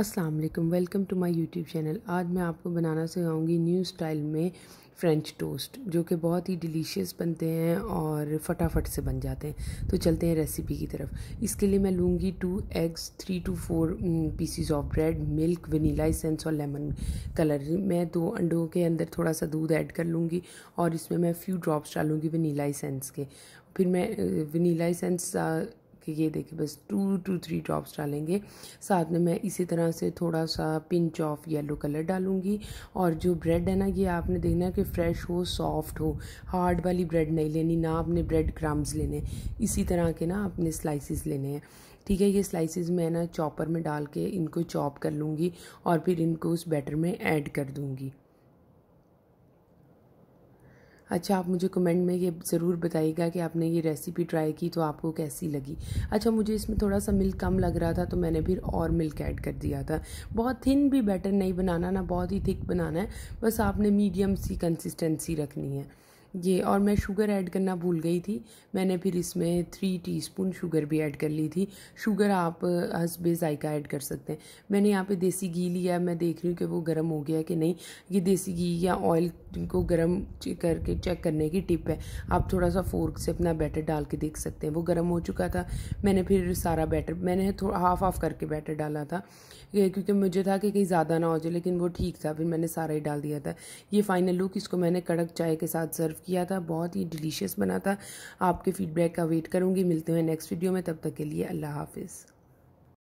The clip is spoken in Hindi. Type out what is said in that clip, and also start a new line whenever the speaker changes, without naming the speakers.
अस्सलाम वालेकुम welcome to my YouTube channel आज मैं आपको बनाना सिखाऊंगी न्यू स्टाइल में फ्रेंच टोस्ट जो कि बहुत ही डिलीशियस बनते हैं और फटाफट से बन जाते हैं तो चलते हैं रेसिपी की तरफ इसके लिए मैं लूँगी two eggs three two four pieces of bread milk vanilla essence और लेमन कलर मैं दो अंडों के अंदर थोड़ा सा दूध ऐड कर लूँगी और इसमें मैं फ्यू ड्रॉप्स डालूँगी वनीला इसेंस के फिर मैं वनीला uh, इसेंस कि ये देखिए बस टू टू थ्री ड्रॉप्स डालेंगे साथ में मैं इसी तरह से थोड़ा सा पिंच ऑफ येलो कलर डालूंगी और जो ब्रेड है ना ये आपने देखना है कि फ्रेश हो सॉफ्ट हो हार्ड वाली ब्रेड नहीं लेनी ना आपने ब्रेड क्रम्स लेने इसी तरह के ना आपने स्लाइसिस लेने हैं ठीक है ये स्लाइसिस मैं ना चॉपर में डाल के इनको चॉप कर लूँगी और फिर इनको उस बैटर में ऐड कर दूँगी अच्छा आप मुझे कमेंट में ये ज़रूर बताइएगा कि आपने ये रेसिपी ट्राई की तो आपको कैसी लगी अच्छा मुझे इसमें थोड़ा सा मिल्क कम लग रहा था तो मैंने फिर और मिल्क ऐड कर दिया था बहुत थिन भी बैटर नहीं बनाना ना बहुत ही थिक बनाना है बस आपने मीडियम सी कंसिस्टेंसी रखनी है ये और मैं शुगर ऐड करना भूल गई थी मैंने फिर इसमें थ्री टीस्पून शुगर भी ऐड कर ली थी शुगर आप uh, हसबे जायका ऐड कर सकते हैं मैंने यहाँ पे देसी घी लिया मैं देख रही हूँ कि वो गर्म हो गया कि नहीं ये देसी घी या ऑयल को गर्म करके चेक करने की टिप है आप थोड़ा सा फोर्क से अपना बैटर डाल के देख सकते हैं वो गर्म हो चुका था मैंने फिर सारा बैटर मैंने थोड़ा हाफ हाफ करके बैटर डाला था क्योंकि मुझे था कि कहीं ज़्यादा ना हो जाए लेकिन वो ठीक था फिर मैंने सारा ही डाल दिया था ये फाइनल लुक इसको मैंने कड़क चाय के साथ सर्व किया था बहुत ही डिलीशियस बना था आपके फीडबैक का वेट करूँगी मिलते हैं नेक्स्ट वीडियो में तब तक के लिए अल्लाह हाफिज़